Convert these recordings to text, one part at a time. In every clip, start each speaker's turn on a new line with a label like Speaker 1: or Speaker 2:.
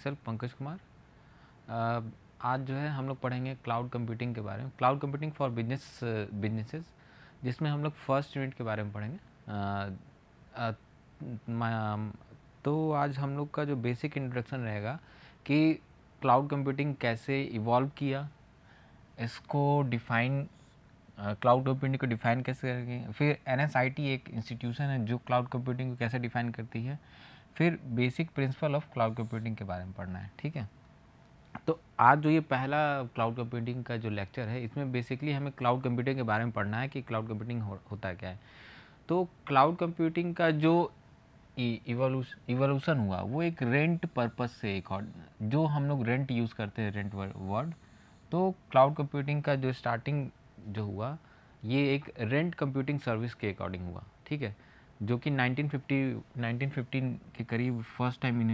Speaker 1: myself Pankaj Kumar आज जो है हम लोग पढ़ेंगे क्लाउड कंप्यूटिंग के बारे में cloud computing for business businesses जिसमें हम लोग फर्स्ट यूनिट के बारे में पढ़ेंगे तो आज हम लोग का जो बेसिक इंट्रोडक्शन रहेगा कि क्लाउड कंप्यूटिंग कैसे इवॉल्व किया इसको डिफाइन क्लाउड कंप्यूटिंग को डिफाइन कैसे करेंगे फिर एन एक इंस्टीट्यूशन है जो क्लाउड कंप्यूटिंग को कैसे डिफाइन करती है फिर basic principle of cloud computing के बारे में पढ़ना है ठीक है तो आज जो ये पहला क्लाउड कंप्यूटिंग का जो लेक्चर है इसमें बेसिकली हमें क्लाउड कंप्यूटिंग के बारे में पढ़ना है कि क्लाउड कंप्यूटिंग होता क्या है तो क्लाउड कंप्यूटिंग का जो इवोल्यूशन e, हुआ वो एक रेंट पर्पस से एक जो हम लोग रेंट यूज़ करते हैं रेंट वर्ड तो क्लाउड कंप्यूटिंग का जो स्टार्टिंग जो हुआ ये एक रेंट कंप्यूटिंग सर्विस के अकॉर्डिंग हुआ ठीक है जो कि 1950 1915 के करीब फर्स्ट टाइम इन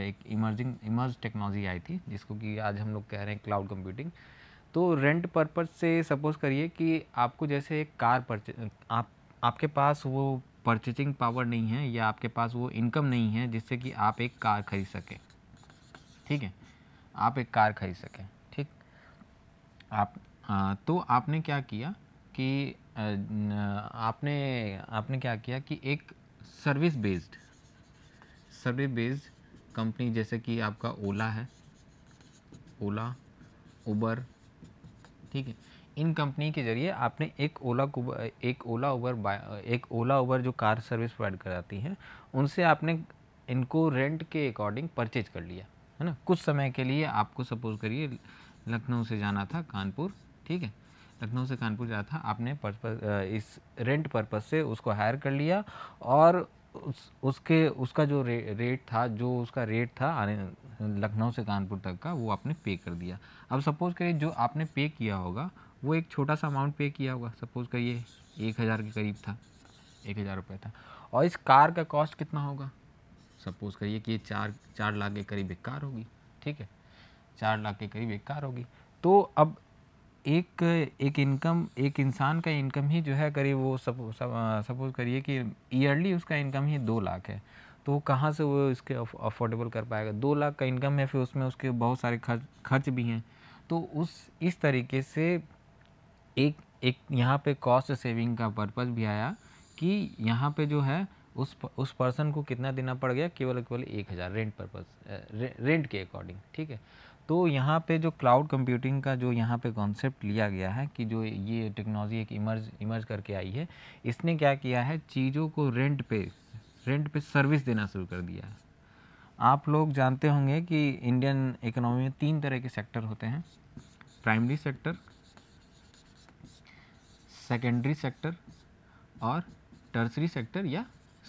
Speaker 1: एक इमर्जिंग इमर्ज टेक्नोलॉजी आई थी जिसको कि आज हम लोग कह रहे हैं क्लाउड कंप्यूटिंग तो रेंट पर्पज़ से सपोज़ करिए कि आपको जैसे एक कार परचे आप आपके पास वो परचेजिंग पावर नहीं है या आपके पास वो इनकम नहीं है जिससे कि आप एक कार खरीद सकें ठीक है आप एक कार खरीद सकें ठीक आप आ, हाँ, तो आपने क्या किया कि आपने आपने क्या किया कि एक service based service based company जैसे कि आपका ओला है ओला उबर ठीक है इन कंपनी के जरिए आपने एक ओला एक ओला उबर एक ओला उबर जो कार सर्विस प्रोवाइड कराती हैं उनसे आपने इनको रेंट के अकॉर्डिंग परचेज कर लिया है ना कुछ समय के लिए आपको सपोज करिए लखनऊ से जाना था कानपुर ठीक है लखनऊ से कानपुर जाता था आपने पर्पस इस रेंट पर्पस से उसको हायर कर लिया और उस, उसके उसका जो रे, रेट था जो उसका रेट था लखनऊ से कानपुर तक का वो आपने पे कर दिया अब सपोज़ करिए जो आपने पे किया होगा वो एक छोटा सा अमाउंट पे किया होगा सपोज़ करिए एक हज़ार के करीब था एक हज़ार रुपये था और इस कार का कॉस्ट कितना होगा सपोज़ करिए कि ये चार चार लाख के करीब एक कार होगी ठीक है चार लाख के करीब एक कार होगी तो अब एक एक इनकम एक इंसान का इनकम ही जो है करीब वो सपो, सपोज करिए कि ईयरली उसका इनकम ही दो लाख है तो कहाँ से वो इसके अफोर्डेबल कर पाएगा दो लाख का इनकम है फिर उसमें उसके बहुत सारे खर्च खर्च भी हैं तो उस इस तरीके से एक एक यहाँ पे कॉस्ट सेविंग का पर्पज़ भी आया कि यहाँ पे जो है उस उस पर्सन को कितना देना पड़ गया केवल केवल एक हज़ार रेंट पर्पज़ रे, रेंट के अकॉर्डिंग ठीक है तो यहाँ पे जो क्लाउड कंप्यूटिंग का जो यहाँ पे कॉन्सेप्ट लिया गया है कि जो ये टेक्नोलॉजी एक इमर्ज इमर्ज करके आई है इसने क्या किया है चीज़ों को रेंट पे रेंट पे सर्विस देना शुरू कर दिया है आप लोग जानते होंगे कि इंडियन इकोनॉमी में तीन तरह के सेक्टर होते हैं प्राइमरी सेक्टर सेकेंडरी सेक्टर और टर्सरी सेक्टर या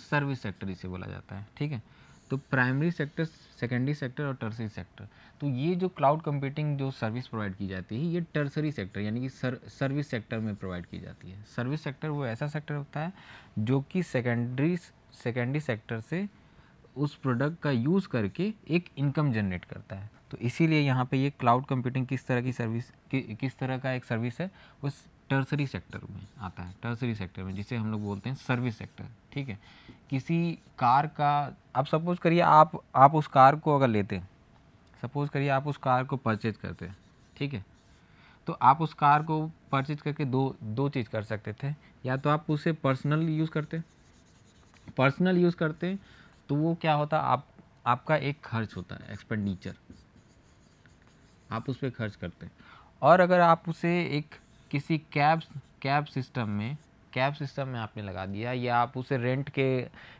Speaker 1: सर्विस सेक्टर इसे बोला जाता है ठीक है तो प्राइमरी सेक्टर सेकेंडरी सेक्टर और टर्सरी सेक्टर तो ये जो क्लाउड कंप्यूटिंग जो सर्विस प्रोवाइड की जाती है ये टर्सरी सेक्टर यानी कि सर, सर्विस सेक्टर में प्रोवाइड की जाती है सर्विस सेक्टर वो ऐसा सेक्टर होता है जो कि सेकेंडरी सेकेंडरी सेक्टर से उस प्रोडक्ट का यूज़ करके एक इनकम जनरेट करता है तो इसीलिए यहाँ पे ये क्लाउड कंप्यूटिंग किस तरह की सर्विस कि, किस तरह का एक सर्विस है वो टर्सरी सेक्टर में आता है टर्सरी सेक्टर में जिसे हम लोग बोलते हैं सर्विस सेक्टर ठीक है किसी कार का अब सपोज़ करिए आप आप उस कार को अगर लेते सपोज़ करिए आप उस कार को परचेज करते ठीक है तो आप उस कार को परचेज करके दो दो चीज़ कर सकते थे या तो आप उसे पर्सनल यूज़ करते पर्सनल यूज़ करते तो वो क्या होता आप आपका एक खर्च होता है एक्सपेंडिचर आप उस पर खर्च करते और अगर आप उसे एक किसी कैब कैब सिस्टम में कैब सिस्टम में आपने लगा दिया या आप उसे रेंट के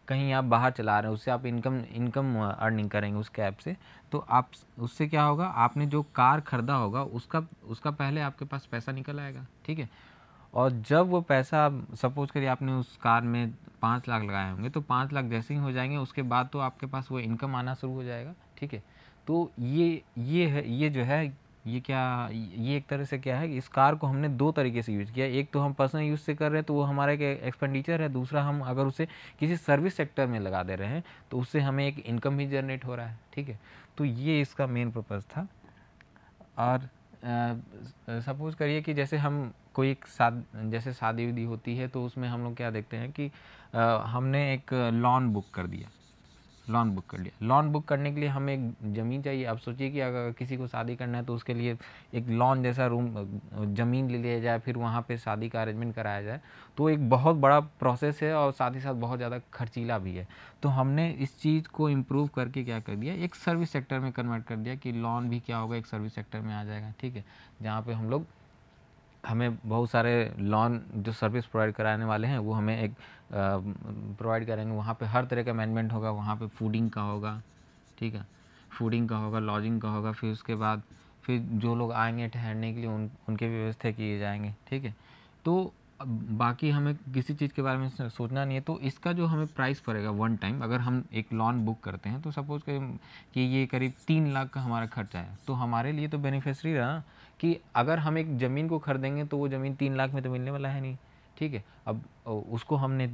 Speaker 1: कहीं आप बाहर चला रहे हैं उससे आप इनकम इनकम अर्निंग करेंगे उस कैब से तो आप उससे क्या होगा आपने जो कार ख़रीदा होगा उसका उसका पहले आपके पास पैसा निकल आएगा ठीक है और जब वो पैसा सपोज करिए आपने उस कार में पाँच लाख लगाए होंगे तो पाँच लाख जैसे ही हो जाएंगे उसके बाद तो आपके पास वो इनकम आना शुरू हो जाएगा ठीक है तो ये ये है ये जो है ये क्या ये एक तरह से क्या है कि इस कार को हमने दो तरीके से यूज़ किया एक तो हम पर्सनल यूज़ से कर रहे हैं तो वो हमारा एक एक्सपेंडिचर है दूसरा हम अगर उसे किसी सर्विस सेक्टर में लगा दे रहे हैं तो उससे हमें एक इनकम भी जनरेट हो रहा है ठीक है तो ये इसका मेन पर्पज़ था और सपोज़ करिए कि जैसे हम कोई एक साद, जैसे शादी उदी होती है तो उसमें हम लोग क्या देखते हैं कि आ, हमने एक लॉन बुक कर दिया लोन बुक कर लिया लॉन बुक करने के लिए हमें एक ज़मीन चाहिए आप सोचिए कि अगर किसी को शादी करना है तो उसके लिए एक लॉन जैसा रूम ज़मीन ले लिया जाए फिर वहाँ पे शादी का अरेंजमेंट कराया जाए तो एक बहुत बड़ा प्रोसेस है और साथ ही साथ बहुत ज़्यादा खर्चीला भी है तो हमने इस चीज़ को इम्प्रूव करके क्या कर दिया एक सर्विस सेक्टर में कन्वर्ट कर दिया कि लॉन भी क्या होगा एक सर्विस सेक्टर में आ जाएगा ठीक है जहाँ पर हम लोग हमें बहुत सारे लोन जो सर्विस प्रोवाइड कराने वाले हैं वो हमें एक प्रोवाइड करेंगे वहाँ पे हर तरह का मैनेजमेंट होगा वहाँ पे फूडिंग का होगा ठीक है फूडिंग का होगा लॉजिंग का होगा फिर उसके बाद फिर जो लोग आएंगे ठहरने के लिए उन उनके भी व्यवस्था किए जाएंगे ठीक है तो बाकी हमें किसी चीज़ के बारे में सोचना नहीं है तो इसका जो हमें प्राइस पड़ेगा वन टाइम अगर हम एक लोन बुक करते हैं तो सपोज़ कि ये करीब तीन लाख का हमारा खर्चा है तो हमारे लिए तो बेनिफिशरी रहा कि अगर हम एक ज़मीन को खरीदेंगे तो वो ज़मीन तीन लाख में तो मिलने वाला है नहीं ठीक है अब उसको हमने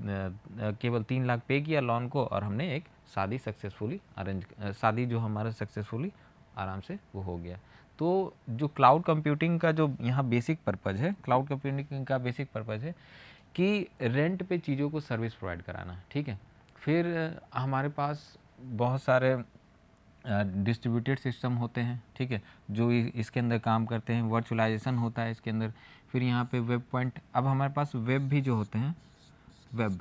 Speaker 1: केवल तीन लाख पे किया लोन को और हमने एक शादी सक्सेसफुली अरेंज शादी जो हमारा सक्सेसफुली आराम से वो हो गया तो जो क्लाउड कंप्यूटिंग का जो यहाँ बेसिक पर्पज़ है क्लाउड कंप्यूटिंग का बेसिक पर्पज़ है कि रेंट पे चीज़ों को सर्विस प्रोवाइड कराना ठीक है फिर हमारे पास बहुत सारे डिस्ट्रीब्यूटेड सिस्टम होते हैं ठीक है जो इसके अंदर काम करते हैं वर्चुअलाइजेशन होता है इसके अंदर फिर यहाँ पे वेब पॉइंट अब हमारे पास वेब भी जो होते हैं वेब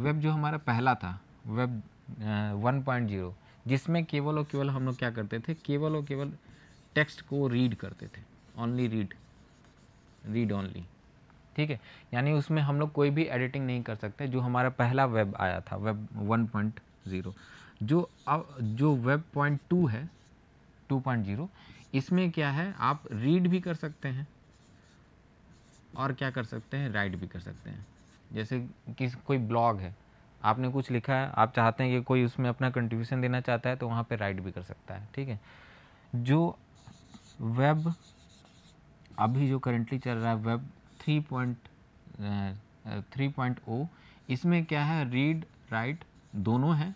Speaker 1: वेब जो हमारा पहला था वेब वन पॉइंट जीरो जिसमें केवल और केवल हम लोग क्या करते थे केवल और केवल टेक्स्ट को रीड करते थे ओनली रीड रीड ओनली ठीक है यानी उसमें हम लोग कोई भी एडिटिंग नहीं कर सकते जो हमारा पहला वेब आया था वेब वन पॉइंट ज़ीरो जो अब जो वेब पॉइंट टू है टू पॉइंट जीरो इसमें क्या है आप रीड भी कर सकते हैं और क्या कर सकते हैं राइट भी कर सकते हैं जैसे किस कोई ब्लॉग है आपने कुछ लिखा है आप चाहते हैं कि कोई उसमें अपना कंट्रीब्यूशन देना चाहता है तो वहाँ पर राइट भी कर सकता है ठीक है जो वेब अभी जो करेंटली चल रहा है web three point three point O इसमें क्या है रीड राइट दोनों हैं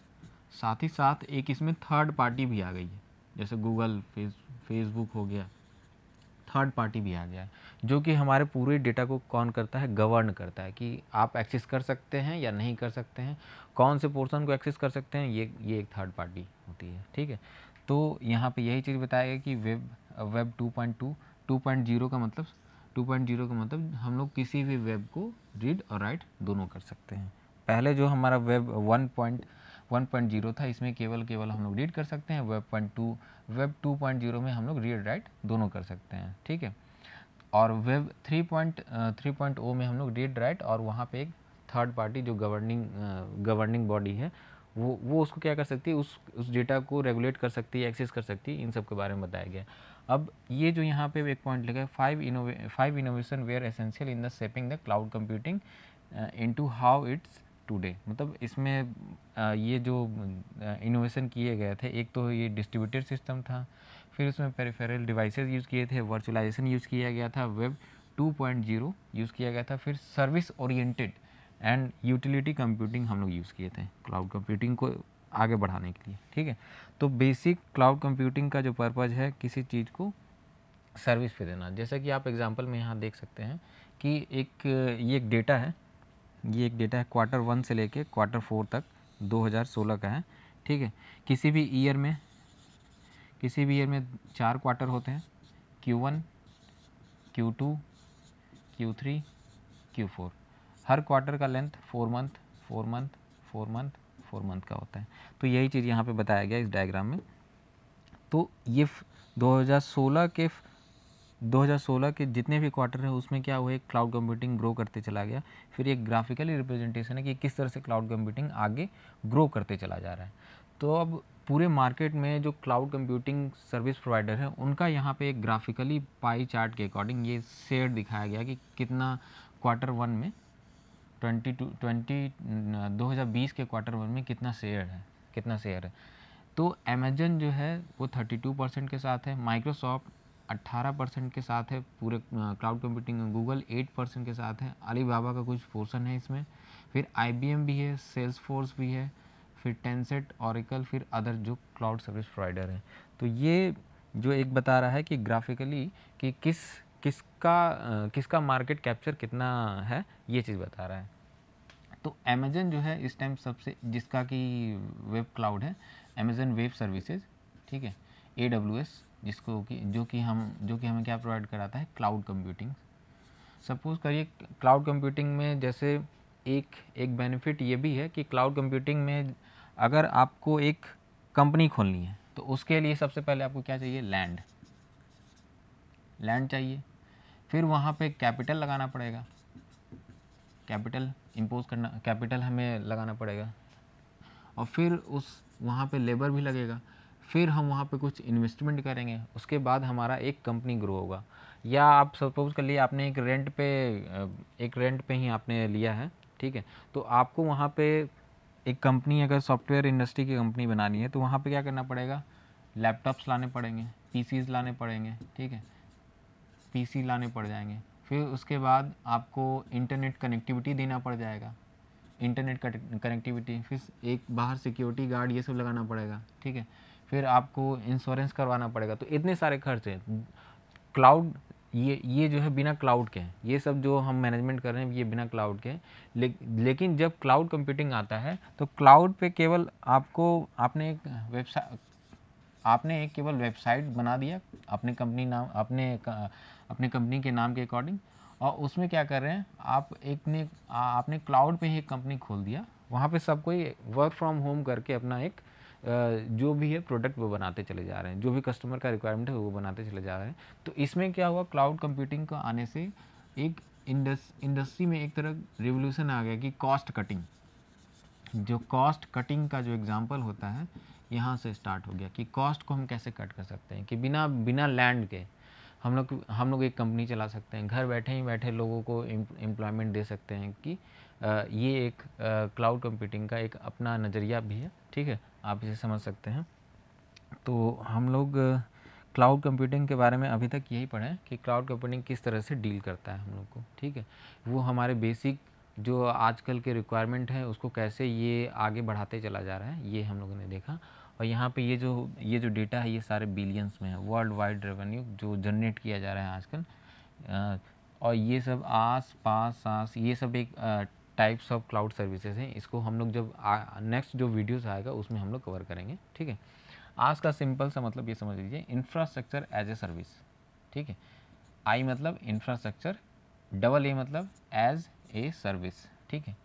Speaker 1: साथ ही साथ एक इसमें थर्ड पार्टी भी आ गई है जैसे गूगल फेस फेसबुक हो गया थर्ड पार्टी भी आ गया है जो कि हमारे पूरे डेटा को कौन करता है गवर्न करता है कि आप एक्सेस कर सकते हैं या नहीं कर सकते हैं कौन से पोर्सन को एक्सेस कर सकते हैं ये ये एक थर्ड पार्टी होती है ठीक है तो यहाँ पे यही चीज़ बताया गया कि वेब वेब 2.2 2.0 का मतलब 2.0 का मतलब हम लोग किसी भी वेब को रीड और राइट दोनों कर सकते हैं पहले जो हमारा वेब वन 1.0 था इसमें केवल केवल हम लोग रीड कर सकते हैं web point two web two point zero में हम लोग रीड राइट दोनों कर सकते हैं ठीक है और web three three point point O में हम लोग रीड राइट और वहाँ पे एक थर्ड पार्टी जो गवर्निंग गवर्निंग बॉडी है वो वो उसको क्या कर सकती है उस उस डेटा को रेगुलेट कर सकती है एक्सेस कर सकती है इन सब के बारे में बताया गया अब ये जो यहाँ पे एक पॉइंट लगा है फाइव इनोवे five innovation were essential in the shaping the cloud computing to how it's today मतलब इसमें ये जो इनोवेशन किए गए थे एक तो ये डिस्ट्रीब्यूटेड सिस्टम था फिर उसमें पेरिफेरल डिवाइसेस यूज़ किए थे वर्चुअलाइजेशन यूज़ किया गया था वेब 2.0 यूज़ किया गया था फिर service oriented and utility computing हम लोग यूज़ किए थे क्लाउड कंप्यूटिंग को आगे बढ़ाने के लिए ठीक है तो बेसिक क्लाउड कंप्यूटिंग का जो पर्पज़ है किसी चीज़ को सर्विस पे देना जैसा कि आप एग्ज़ाम्पल में यहाँ देख सकते हैं कि एक ये एक डेटा है ये एक डेटा है क्वार्टर वन से लेके क्वार्टर फोर तक 2016 का है ठीक है किसी भी ईयर में किसी भी ईयर में चार क्वार्टर होते हैं Q one Q two Q three Q four हर क्वार्टर का length four month four month four month four month का होता है तो यही चीज़ यहाँ पे बताया गया इस डायग्राम में तो ये 2016 के 2016 के जितने भी क्वार्टर हैं उसमें क्या हुआ क्लाउड कंप्यूटिंग ग्रो करते चला गया फिर एक ग्राफिकली रिप्रेजेंटेशन है कि किस तरह से क्लाउड कंप्यूटिंग आगे ग्रो करते चला जा रहा है तो अब पूरे मार्केट में जो क्लाउड कंप्यूटिंग सर्विस प्रोवाइडर हैं उनका यहाँ पे एक ग्राफिकली पाई चार्ट के अकॉर्डिंग ये शेयर दिखाया गया कि कितना क्वार्टर वन में ट्वेंटी टू ट्वेंटी दो हज़ार बीस के क्वार्टर वन में कितना शेयर है कितना शेयर है तो अमेजन जो है वो थर्टी टू परसेंट के साथ है माइक्रोसॉफ्ट 18 परसेंट के साथ है पूरे क्लाउड कंप्यूटिंग में गूगल 8 परसेंट के साथ है अलीबाबा का कुछ पोर्सन है इसमें फिर आई भी है सेल्स फोर्स भी है फिर टेंसेट औरकल फिर अदर जो क्लाउड सर्विस प्रोवाइडर हैं तो ये जो एक बता रहा है कि ग्राफिकली कि किस किसका किसका मार्केट कैप्चर कितना है ये चीज़ बता रहा है तो अमेजन जो है इस टाइम सबसे जिसका कि वेब क्लाउड है अमेजन वेब सर्विसेज ठीक है ए डब्ल्यू एस जिसको कि जो कि हम जो कि हमें क्या प्रोवाइड कराता है क्लाउड कंप्यूटिंग सपोज़ करिए क्लाउड कंप्यूटिंग में जैसे एक एक बेनिफिट ये भी है कि क्लाउड कंप्यूटिंग में अगर आपको एक कंपनी खोलनी है तो उसके लिए सबसे पहले आपको क्या चाहिए लैंड लैंड चाहिए फिर वहाँ पे कैपिटल लगाना पड़ेगा कैपिटल इम्पोज करना कैपिटल हमें लगाना पड़ेगा और फिर उस वहाँ पे लेबर भी लगेगा फिर हम वहाँ पे कुछ इन्वेस्टमेंट करेंगे उसके बाद हमारा एक कंपनी ग्रो होगा या आप सपोज कर लिए आपने एक रेंट पे एक रेंट पे ही आपने लिया है ठीक है तो आपको वहाँ पे एक कंपनी अगर सॉफ्टवेयर इंडस्ट्री की कंपनी बनानी है तो वहाँ पे क्या करना पड़ेगा लैपटॉप्स लाने पड़ेंगे पी लाने पड़ेंगे ठीक है पी लाने पड़ जाएंगे फिर उसके बाद आपको इंटरनेट कनेक्टिविटी देना पड़ जाएगा इंटरनेट कनेक्टिविटी फिर एक बाहर सिक्योरिटी गार्ड ये सब लगाना पड़ेगा ठीक है फिर आपको इंश्योरेंस करवाना पड़ेगा तो इतने सारे खर्च हैं क्लाउड ये ये जो है बिना क्लाउड के हैं ये सब जो हम मैनेजमेंट कर रहे हैं ये बिना क्लाउड के ले, लेकिन जब क्लाउड कंप्यूटिंग आता है तो क्लाउड पे केवल आपको आपने एक वेबसाइट आपने एक केवल वेबसाइट बना दिया अपने कंपनी नाम अपने अपने कंपनी के नाम के अकॉर्डिंग और उसमें क्या कर रहे हैं आप एक ने आपने क्लाउड पर ही एक कंपनी खोल दिया वहाँ पर सब कोई वर्क फ्रॉम होम करके अपना एक जो भी है प्रोडक्ट वो बनाते चले जा रहे हैं जो भी कस्टमर का रिक्वायरमेंट है वो बनाते चले जा रहे हैं तो इसमें क्या हुआ क्लाउड कंप्यूटिंग का आने से एक इंडस्ट्री में एक तरह रिवोल्यूशन आ गया कि कॉस्ट कटिंग जो कॉस्ट कटिंग का जो एग्ज़ाम्पल होता है यहाँ से स्टार्ट हो गया कि कॉस्ट को हम कैसे कट कर सकते हैं कि बिना बिना लैंड के हम लोग हम लोग एक कंपनी चला सकते हैं घर बैठे ही बैठे लोगों को एम्प्लॉयमेंट दे सकते हैं कि ये एक क्लाउड कंप्यूटिंग का एक अपना नज़रिया भी है ठीक है आप इसे समझ सकते हैं तो हम लोग क्लाउड कंप्यूटिंग के बारे में अभी तक यही पढ़े कि क्लाउड कंप्यूटिंग किस तरह से डील करता है हम लोग को ठीक है वो हमारे बेसिक जो आजकल के रिक्वायरमेंट हैं उसको कैसे ये आगे बढ़ाते चला जा रहा है ये हम लोगों ने देखा और यहाँ पे ये जो ये जो डेटा है ये सारे बिलियंस में है वर्ल्ड वाइड रेवेन्यू जो जनरेट किया जा रहा है आजकल और ये सब आस पास सांस ये सब एक टाइप्स ऑफ क्लाउड सर्विसेज हैं इसको हम लोग जब नेक्स्ट जो वीडियोस आएगा उसमें हम लोग कवर करेंगे ठीक है आज का सिंपल सा मतलब ये समझ लीजिए इंफ्रास्ट्रक्चर एज ए सर्विस ठीक है आई मतलब इंफ्रास्ट्रक्चर डबल ए मतलब एज ए सर्विस ठीक है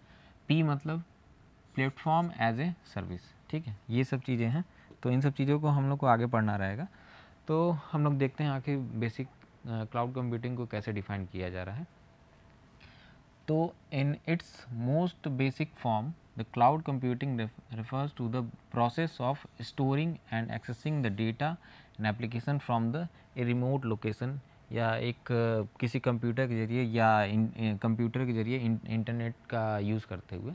Speaker 1: पी मतलब प्लेटफॉर्म एज ए सर्विस ठीक है ये सब चीज़ें हैं तो इन सब चीज़ों को हम लोग को आगे पढ़ना रहेगा तो हम लोग देखते हैं आखिर बेसिक क्लाउड कंप्यूटिंग को कैसे डिफाइन किया जा रहा है तो in its most basic form the cloud computing refers to the process of storing and accessing the data and application from the remote remote या एक किसी कंप्यूटर के जरिए या कंप्यूटर के जरिए इंटरनेट का यूज़ करते हुए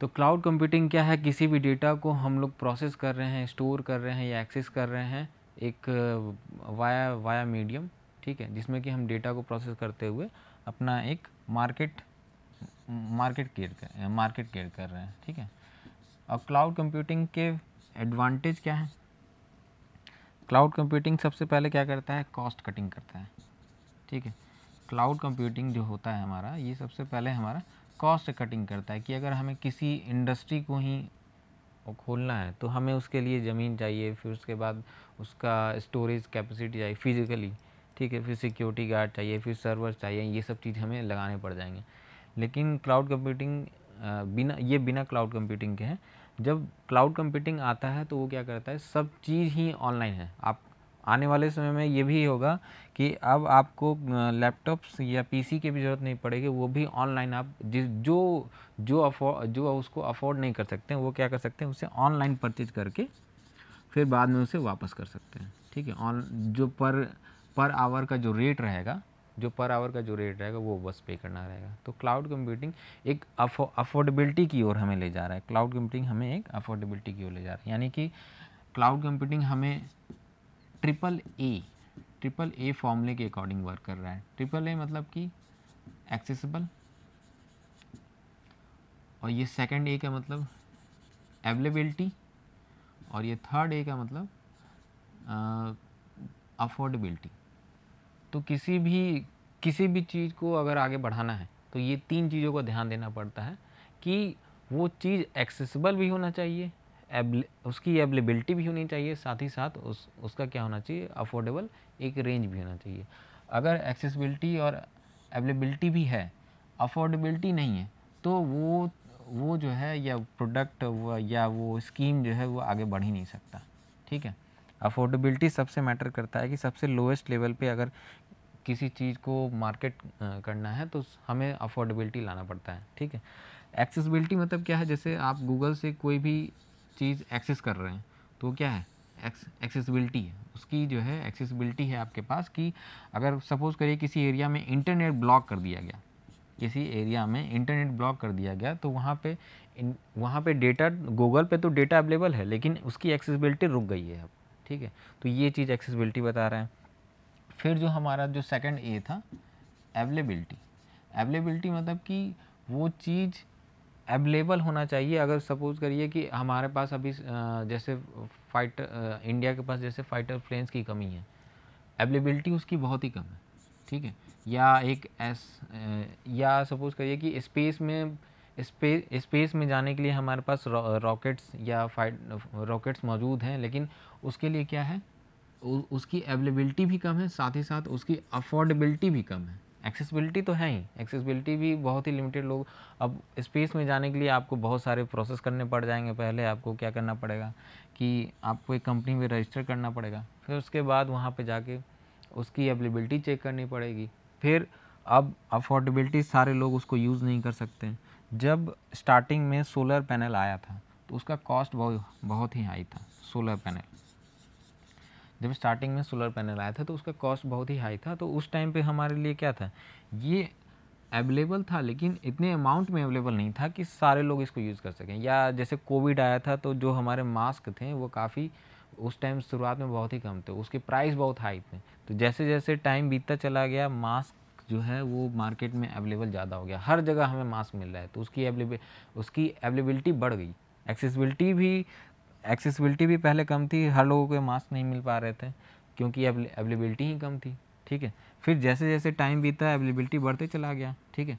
Speaker 1: तो क्लाउड कंप्यूटिंग क्या है किसी भी डेटा को हम लोग प्रोसेस कर रहे हैं स्टोर कर रहे हैं या एक्सेस कर रहे हैं एक वाया वाया मीडियम ठीक है जिसमें कि हम डेटा को प्रोसेस करते हुए अपना एक मार्केट मार्केट केयर कर मार्केट केयर कर रहे हैं ठीक है अब क्लाउड कंप्यूटिंग के एडवांटेज क्या हैं क्लाउड कंप्यूटिंग सबसे पहले क्या करता है कॉस्ट कटिंग करता है ठीक है क्लाउड कंप्यूटिंग जो होता है हमारा ये सबसे पहले हमारा कॉस्ट कटिंग करता है कि अगर हमें किसी इंडस्ट्री को ही खोलना है तो हमें उसके लिए ज़मीन चाहिए फिर उसके बाद उसका स्टोरेज कैपेसिटी चाहिए फिजिकली ठीक है फिर सिक्योरिटी गार्ड चाहिए फिर सर्वर चाहिए ये सब चीज़ हमें लगाने पड़ जाएंगे लेकिन क्लाउड कंप्यूटिंग बिना ये बिना क्लाउड कंप्यूटिंग के हैं जब क्लाउड कंप्यूटिंग आता है तो वो क्या करता है सब चीज़ ही ऑनलाइन है आप आने वाले समय में ये भी होगा कि अब आपको लैपटॉप्स या पीसी की भी ज़रूरत नहीं पड़ेगी वो भी ऑनलाइन आप जिस जो जो अफोर्ड जो उसको अफोर्ड नहीं कर सकते हैं वो क्या कर सकते हैं उसे ऑनलाइन परचेज करके फिर बाद में उसे वापस कर सकते हैं ठीक है ऑन जो पर पर आवर का जो रेट रहेगा जो पर आवर का जो रेट रहेगा वो बस पे करना रहेगा तो क्लाउड कंप्यूटिंग एक अफोर्डेबिलिटी की ओर हमें ले जा रहा है क्लाउड कंप्यूटिंग हमें एक अफोर्डेबिलिटी की ओर ले जा रहा है यानी कि क्लाउड कंप्यूटिंग हमें ट्रिपल ए ट्रिपल ए फॉर्मूले के अकॉर्डिंग वर्क कर रहा है ट्रिपल ए मतलब कि एक्सेसिबल और ये सेकेंड ए का मतलब एवेलेबिलिटी और ये थर्ड ए का मतलब अफोर्डेबिलिटी तो किसी भी किसी भी चीज़ को अगर आगे बढ़ाना है तो ये तीन चीज़ों को ध्यान देना पड़ता है कि वो चीज़ एक्सेसिबल भी होना चाहिए उसकी एवेलेबिलिटी भी होनी चाहिए साथ ही साथ उस उसका क्या होना चाहिए अफोर्डेबल एक रेंज भी होना चाहिए अगर एक्सेसिबिलिटी और एवेलेबिलिटी भी है अफोर्डेबिलिटी नहीं है तो वो वो जो है या प्रोडक्ट या वो स्कीम जो है वो आगे बढ़ ही नहीं सकता ठीक है अफोर्डेबिलिटी सबसे मैटर करता है कि सबसे लोएस्ट लेवल पे अगर किसी चीज़ को मार्केट करना है तो हमें अफोर्डेबिलिटी लाना पड़ता है ठीक है एक्सेसबिलिटी मतलब क्या है जैसे आप गूगल से कोई भी चीज़ एक्सेस कर रहे हैं तो क्या है एक्सेसबिलिटी है उसकी जो है एक्सेसबिलिटी है आपके पास कि अगर सपोज़ करिए किसी एरिया में इंटरनेट ब्लॉक कर दिया गया किसी एरिया में इंटरनेट ब्लॉक कर दिया गया तो वहाँ पे इन वहाँ पे डेटा गूगल पे तो डेटा अवेलेबल है लेकिन उसकी एक्सेसबिलिटी रुक गई है अब ठीक है तो ये चीज़ एक्सेसबिलिटी बता रहे हैं फिर जो हमारा जो सेकंड ए था एवेलेबिलिटी एवेलेबिलिटी मतलब कि वो चीज़ एवलेबल होना चाहिए अगर सपोज़ करिए कि हमारे पास अभी जैसे फाइटर इंडिया के पास जैसे फाइटर प्लेन्स की कमी है एवेलेबिलिटी उसकी बहुत ही कम है ठीक है या एक एस या सपोज़ करिए कि स्पेस में स्पेस स्पेस में जाने के लिए हमारे पास रॉकेट्स या फाइट रॉकेट्स मौजूद हैं लेकिन उसके लिए क्या है उसकी अवेलेबिलिटी भी कम है साथ ही साथ उसकी अफोर्डेबिलिटी भी कम है एक्सेसिबिलिटी तो है ही एक्सेसिबिलिटी भी बहुत ही लिमिटेड लोग अब स्पेस में जाने के लिए आपको बहुत सारे प्रोसेस करने पड़ जाएंगे पहले आपको क्या करना पड़ेगा कि आपको एक कंपनी में रजिस्टर करना पड़ेगा फिर उसके बाद वहाँ पर जाके उसकी अवेलेबिलिटी चेक करनी पड़ेगी फिर अब अफोर्डेबिलिटी सारे लोग उसको यूज़ नहीं कर सकते जब स्टार्टिंग में सोलर पैनल आया था तो उसका कॉस्ट बहुत बहुत ही हाई था सोलर पैनल जब स्टार्टिंग में सोलर पैनल आया था तो उसका कॉस्ट बहुत ही हाई था तो उस टाइम पे हमारे लिए क्या था ये अवेलेबल था लेकिन इतने अमाउंट में अवेलेबल नहीं था कि सारे लोग इसको यूज़ कर सकें या जैसे कोविड आया था तो जो हमारे मास्क थे वो काफ़ी उस टाइम शुरुआत में बहुत ही कम थे उसके प्राइस बहुत हाई थे तो जैसे जैसे टाइम बीतता चला गया मास्क जो है वो मार्केट में अवेलेबल ज़्यादा हो गया हर जगह हमें मास्क मिल रहा है तो उसकी अवेलेबल उसकी अवेलेबिलिटी बढ़ गई एक्सेसिबिलिटी भी एक्सेसिबिलिटी भी पहले कम थी हर लोगों को मास्क नहीं मिल पा रहे थे क्योंकि अवेलेबिलिटी ही कम थी ठीक है फिर जैसे जैसे टाइम बीता अवेलेबिलिटी बढ़ते चला गया ठीक है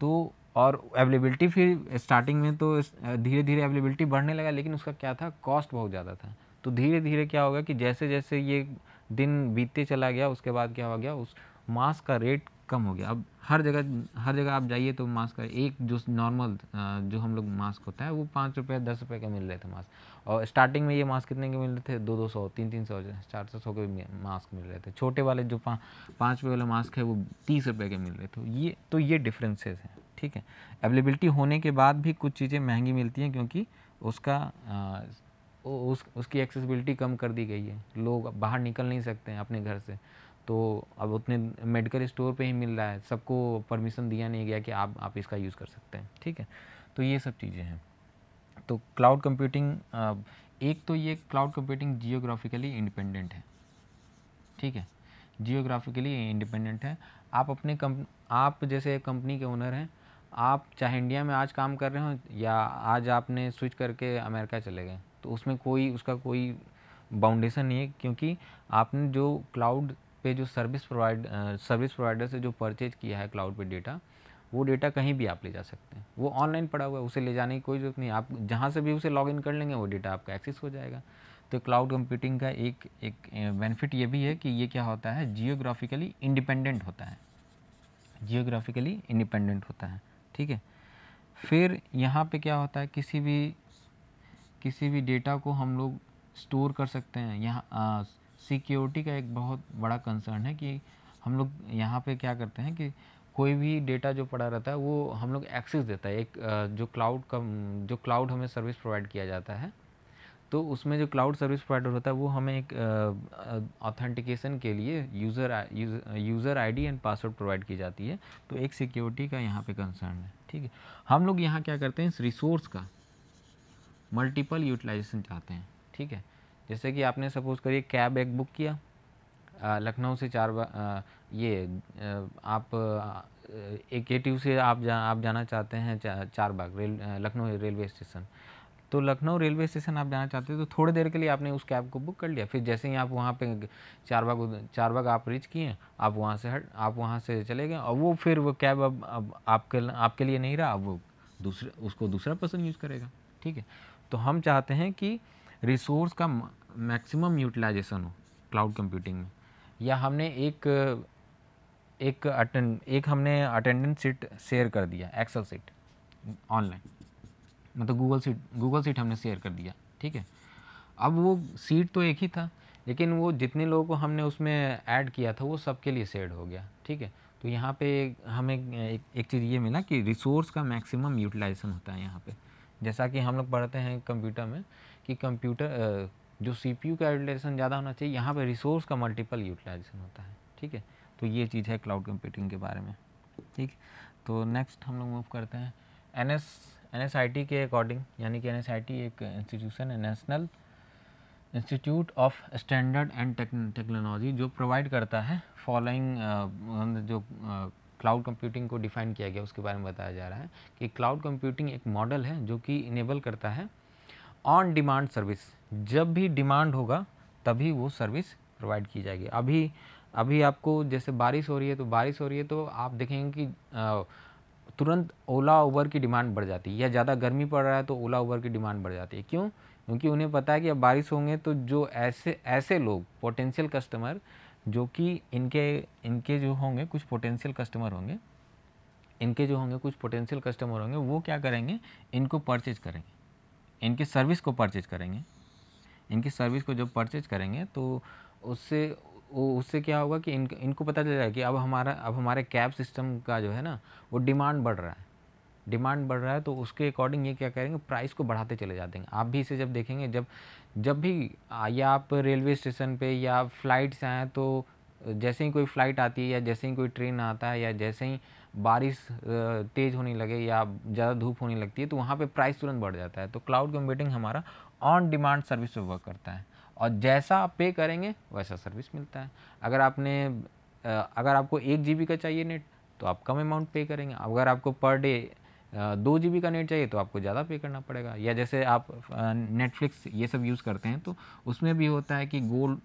Speaker 1: तो और अवेलेबिलिटी फिर स्टार्टिंग में तो धीरे धीरे अवेलेबिलिटी बढ़ने लगा लेकिन उसका क्या था कॉस्ट बहुत ज़्यादा था तो धीरे धीरे क्या होगा कि जैसे जैसे ये दिन बीतते चला गया उसके बाद क्या हो गया उस मास्क का रेट कम हो गया अब हर जगह हर जगह आप जाइए तो मास्क का एक जो नॉर्मल जो हम लोग मास्क होता है वो पाँच रुपये दस रुपये का मिल रहे थे मास्क और स्टार्टिंग में ये मास्क कितने के मिल रहे थे दो दो सौ तीन तीन सौ चार सौ सौ के मास्क मिल रहे थे छोटे वाले जो पा, पाँच रुपये वाले मास्क है वो तीस रुपये के मिल रहे थे ये तो ये डिफ्रेंसेज हैं ठीक है अवेलेबिलिटी होने के बाद भी कुछ चीज़ें महंगी मिलती हैं क्योंकि उसका आ, उस उसकी एक्सेसिबिलिटी कम कर दी गई है लोग बाहर निकल नहीं सकते हैं अपने घर से तो अब उतने मेडिकल स्टोर पे ही मिल रहा है सबको परमिशन दिया नहीं गया कि आप आप इसका यूज़ कर सकते हैं ठीक है तो ये सब चीज़ें हैं तो क्लाउड कंप्यूटिंग एक तो ये क्लाउड कंप्यूटिंग जियोग्राफिकली इंडिपेंडेंट है ठीक है जियोग्राफिकली इंडिपेंडेंट है आप अपने कम आप जैसे कंपनी के ओनर हैं आप चाहे इंडिया में आज काम कर रहे हो या आज आपने स्विच करके अमेरिका चले गए तो उसमें कोई उसका कोई बाउंडेशन नहीं है क्योंकि आपने जो क्लाउड पे जो सर्विस प्रोवाइड सर्विस प्रोवाइडर से जो परचेज किया है क्लाउड पे डेटा वो डेटा कहीं भी आप ले जा सकते हैं वो ऑनलाइन पड़ा हुआ है उसे ले जाने की कोई ज़रूरत नहीं आप जहाँ से भी उसे लॉगिन कर लेंगे वो डेटा आपका एक्सेस हो जाएगा तो क्लाउड कंप्यूटिंग का एक एक बेनिफिट ये भी है कि ये क्या होता है जियोग्राफिकली इंडिपेंडेंट होता है जियोग्राफिकली इंडिपेंडेंट होता है ठीक है फिर यहाँ पे क्या होता है किसी भी किसी भी डेटा को हम लोग स्टोर कर सकते हैं यहाँ सिक्योरिटी का एक बहुत बड़ा कंसर्न है कि हम लोग यहाँ पे क्या करते हैं कि कोई भी डेटा जो पड़ा रहता है वो हम लोग एक्सेस देता है एक जो क्लाउड का जो क्लाउड हमें सर्विस प्रोवाइड किया जाता है तो उसमें जो क्लाउड सर्विस प्रोवाइडर होता है वो हमें एक ऑथेंटिकेशन के लिए user user ID and password provide की जाती है तो एक सिक्योरिटी का यहाँ पे कंसर्न है ठीक है हम लोग यहाँ क्या करते हैं इस रिसोर्स का मल्टीपल यूटिलाइजेशन चाहते हैं ठीक है जैसे कि आपने सपोज़ करिए कैब एक बुक किया लखनऊ से चार आ, ये आप ए के टी से आप जा आप जाना चाहते हैं चा, Charbagh rail Lucknow railway station तो लखनऊ रेलवे स्टेशन आप जाना चाहते हैं तो थोड़ी देर के लिए आपने उस कैब को बुक कर लिया फिर जैसे ही आप वहाँ पे चार बाग चार बाग आप रीच किए आप वहाँ से हट आप वहाँ से चले गए और वो फिर वो कैब अब अब आपके आपके लिए नहीं रहा अब वो दूसरे उसको दूसरा पर्सन यूज़ करेगा ठीक है तो हम चाहते हैं कि रिसोर्स का मैक्सिमम यूटिलाइजेशन हो क्लाउड कंप्यूटिंग में या हमने एक एक अटें एक हमने अटेंडेंस सीट शेयर कर दिया एक्सेल सीट ऑनलाइन मतलब गूगल सीट गूगल सीट हमने शेयर कर दिया ठीक है अब वो सीट तो एक ही था लेकिन वो जितने लोगों को हमने उसमें ऐड किया था वो सबके लिए शेयर हो गया ठीक है तो यहाँ पे हमें एक, एक चीज़ ये मिला कि रिसोर्स का मैक्सिमम यूटिलाइजेशन होता है यहाँ पे जैसा कि हम लोग पढ़ते हैं कंप्यूटर में कि कंप्यूटर जो सी पी यू का यूटिलाइजेशन ज़्यादा होना चाहिए यहाँ पर रिसोर्स का मल्टीपल यूटिलाइजेशन होता है ठीक है तो ये चीज़ है क्लाउड कंप्यूटिंग के बारे में ठीक तो नेक्स्ट हम लोग मूव करते हैं N S N S I T के अकॉर्डिंग यानी कि एन एस आई टी एक इंस्टीट्यूशन है National Institute of Standard and Technology जो प्रोवाइड करता है फॉलोइंग जो क्लाउड कंप्यूटिंग को डिफाइन किया गया उसके बारे में बताया जा रहा है कि क्लाउड कंप्यूटिंग एक मॉडल है जो कि इनेबल करता है ऑन डिमांड सर्विस जब भी डिमांड होगा तभी वो सर्विस प्रोवाइड की जाएगी अभी अभी आपको जैसे बारिश हो रही है तो बारिश हो रही है तो आप देखेंगे कि तुरंत ओला ओवर की डिमांड बढ़ जाती है या ज़्यादा गर्मी पड़ रहा है तो ओला ओवर की डिमांड बढ़ जाती है क्यों क्योंकि उन्हें पता है कि अब बारिश होंगे तो जो ऐसे ऐसे लोग पोटेंशियल कस्टमर जो कि इनके इनके जो होंगे कुछ पोटेंशियल कस्टमर होंगे इनके जो होंगे कुछ पोटेंशियल कस्टमर होंगे वो क्या करेंगे इनको परचेज करेंगे इनकी सर्विस को परचेज करेंगे इनकी सर्विस को जब परचेज करेंगे तो उससे उससे क्या होगा कि इन इनको पता चल जाएगा कि अब हमारा अब हमारे कैब सिस्टम का जो है ना वो डिमांड बढ़ रहा है डिमांड बढ़ रहा है तो उसके अकॉर्डिंग ये क्या करेंगे प्राइस को बढ़ाते चले जाते हैं आप भी इसे जब देखेंगे जब जब भी या आप रेलवे स्टेशन पे या फ्लाइट्स आएँ तो जैसे ही कोई फ़्लाइट आती है या जैसे ही कोई ट्रेन आता है या जैसे ही बारिश तेज़ होने लगे या ज़्यादा धूप होने लगती है तो वहाँ पे प्राइस तुरंत बढ़ जाता है तो क्लाउड कंप्यूटिंग हमारा ऑन डिमांड सर्विस पर वर्क करता है और जैसा आप पे करेंगे वैसा सर्विस मिलता है अगर आपने अगर आपको एक जी का चाहिए नेट तो आप कम अमाउंट पे करेंगे अगर आपको पर डे दो जी का नेट चाहिए तो आपको ज़्यादा पे करना पड़ेगा या जैसे आप नेटफ्लिक्स ये सब यूज़ करते हैं तो उसमें भी होता है कि gold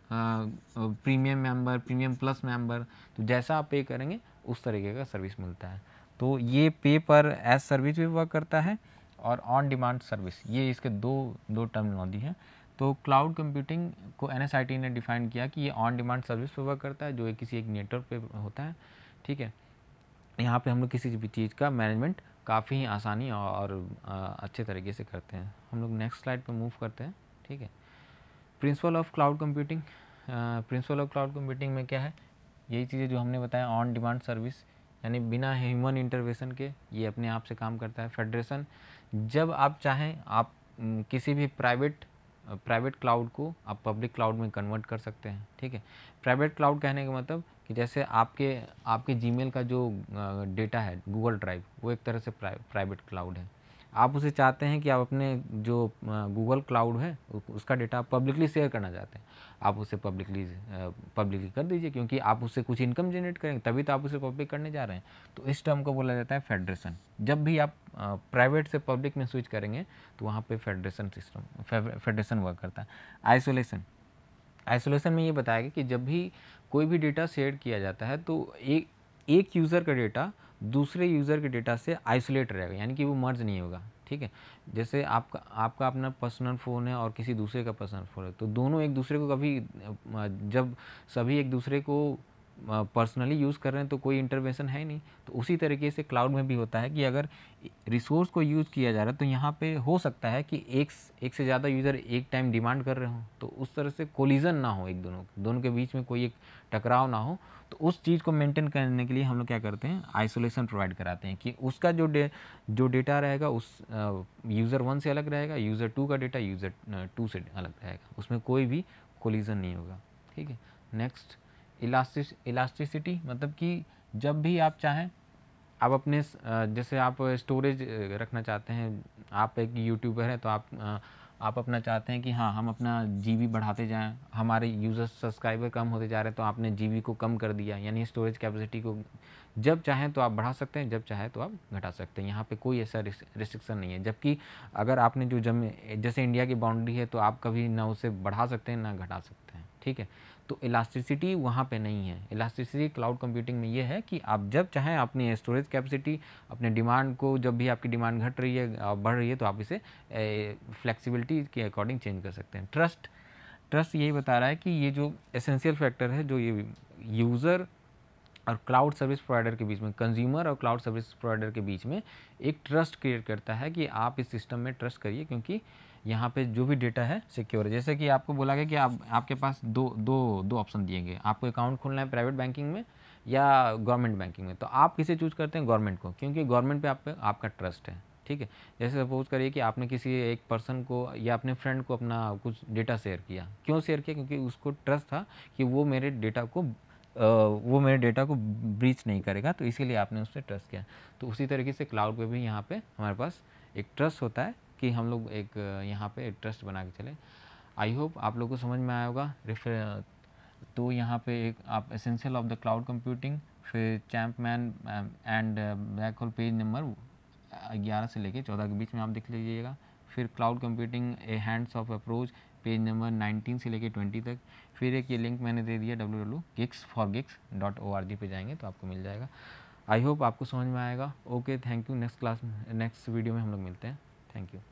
Speaker 1: premium member premium plus member तो जैसा आप पे करेंगे उस तरीके का सर्विस मिलता है तो ये पे पर एज सर्विस भी वर्क करता है और ऑन डिमांड सर्विस ये इसके दो दो टर्मिनोलॉजी हैं तो क्लाउड कंप्यूटिंग को एन ने डिफाइन किया कि ये ऑन डिमांड सर्विस पर वर्क करता है जो किसी एक नेटवर्क पर होता है ठीक है यहाँ पे हम लोग किसी भी चीज़ का मैनेजमेंट काफ़ी आसानी और अच्छे तरीके से करते हैं हम लोग नेक्स्ट स्लाइड पर मूव करते हैं ठीक है principle of cloud computing principle of cloud computing में क्या है यही चीज़ें जो हमने बताया ऑन डिमांड सर्विस यानी बिना ह्यूमन इंटरवेशन के ये अपने आप से काम करता है फेडरेशन जब आप चाहें आप किसी भी प्राइवेट प्राइवेट क्लाउड को आप पब्लिक क्लाउड में कन्वर्ट कर सकते हैं ठीक है प्राइवेट क्लाउड कहने का मतलब कि जैसे आपके आपके जीमेल का जो डेटा है गूगल ड्राइव वो एक तरह से प्राइ, प्राइवेट क्लाउड है आप उसे चाहते हैं कि आप अपने जो गूगल क्लाउड है उसका डेटा आप पब्लिकली शेयर करना चाहते हैं आप उसे पब्लिकली पब्लिकली कर दीजिए क्योंकि आप उससे कुछ इनकम जनरेट करेंगे तभी तो आप उसे पब्लिक करने जा रहे हैं तो इस टर्म को बोला जाता है फेडरेशन जब भी आप प्राइवेट से पब्लिक में स्विच करेंगे तो वहाँ पर फेडरेशन सिस्टम फेडरेशन वर्क करता है आइसोलेशन आइसोलेशन में ये बताया गया कि जब भी कोई भी डेटा शेयर किया जाता है तो एक एक यूज़र का डेटा दूसरे यूज़र के डेटा से आइसोलेट रहेगा यानी कि वो मर्ज नहीं होगा ठीक है जैसे आपका आपका अपना पर्सनल फ़ोन है और किसी दूसरे का पर्सनल फ़ोन है तो दोनों एक दूसरे को कभी जब सभी एक दूसरे को पर्सनली यूज़ कर रहे हैं तो कोई इंटरवेंशन है नहीं तो उसी तरीके से क्लाउड में भी होता है कि अगर रिसोर्स को यूज़ किया जा रहा है तो यहाँ पे हो सकता है कि एक एक से ज़्यादा यूज़र एक टाइम डिमांड कर रहे हों तो उस तरह से कोलिजन ना हो एक दोनों दोनों के बीच में कोई एक टकराव ना हो तो उस चीज़ को मेंटेन करने के लिए हम लोग क्या करते हैं आइसोलेशन प्रोवाइड कराते हैं कि उसका जो डे जो डेटा रहेगा उस यूज़र वन से अलग रहेगा यूज़र टू का डेटा यूज़र टू से अलग रहेगा उसमें कोई भी कोलिजन नहीं होगा ठीक है नेक्स्ट इलास्टिस इलास्टिसिटी मतलब कि जब भी आप चाहें आप अपने जैसे आप स्टोरेज रखना चाहते हैं आप एक यूट्यूबर हैं तो आप आप अपना चाहते हैं कि हाँ हम अपना जीबी बढ़ाते जाएं हमारे यूजर्स सब्सक्राइबर कम होते जा रहे हैं तो आपने जीबी को कम कर दिया यानी स्टोरेज कैपेसिटी को जब चाहें तो आप बढ़ा सकते हैं जब चाहें तो आप घटा सकते हैं यहाँ पे कोई ऐसा रिस्ट्रिक्शन नहीं है जबकि अगर आपने जो जम जैसे इंडिया की बाउंड्री है तो आप कभी ना उसे बढ़ा सकते हैं ना घटा सकते हैं ठीक है तो इलास्टिसिटी वहाँ पे नहीं है इलास्टिसिटी क्लाउड कंप्यूटिंग में ये है कि आप जब चाहें अपनी स्टोरेज कैपेसिटी अपने डिमांड को जब भी आपकी डिमांड घट रही है बढ़ रही है तो आप इसे फ्लेक्सिबिलिटी के अकॉर्डिंग चेंज कर सकते हैं ट्रस्ट ट्रस्ट यही बता रहा है कि ये जो एसेंशियल फैक्टर है जो ये यूज़र और क्लाउड सर्विस प्रोवाइडर के बीच में कंज्यूमर और क्लाउड सर्विस प्रोवाइडर के बीच में एक ट्रस्ट क्रिएट करता है कि आप इस सिस्टम में ट्रस्ट करिए क्योंकि यहाँ पे जो भी डेटा है सिक्योर है जैसे कि आपको बोला गया कि आप आपके पास दो दो दो ऑप्शन दिए गए आपको अकाउंट खोलना है प्राइवेट बैंकिंग में या गवर्नमेंट बैंकिंग में तो आप किसे चूज करते हैं गवर्नमेंट को क्योंकि गवर्नमेंट पे आप पे आपका ट्रस्ट है ठीक है जैसे सपोज करिए कि आपने किसी एक पर्सन को या अपने फ्रेंड को अपना कुछ डेटा शेयर किया क्यों शेयर किया क्योंकि उसको ट्रस्ट था कि वो मेरे डेटा को वो मेरे डेटा को ब्रीच नहीं करेगा तो इसीलिए आपने उससे ट्रस्ट किया तो उसी तरीके से क्लाउड पर भी यहाँ पे हमारे पास एक ट्रस्ट होता है कि हम लोग एक यहाँ पे एक ट्रस्ट बना के चले आई होप आप लोग को समझ में आया होगा रिफर तो यहाँ पे एक आप essential of the cloud computing फिर champ man and black hole page number ग्यारह से लेके चौदह के बीच में आप देख लीजिएगा फिर cloud computing a hands off approach page number 19 से लेके 20 तक फिर एक ये लिंक मैंने दे दिया W W geeks for geeks dot O R G पर जाएंगे तो आपको मिल जाएगा आई होप आपको समझ में आएगा okay thank you next class next video में हम लोग मिलते हैं थैंक यू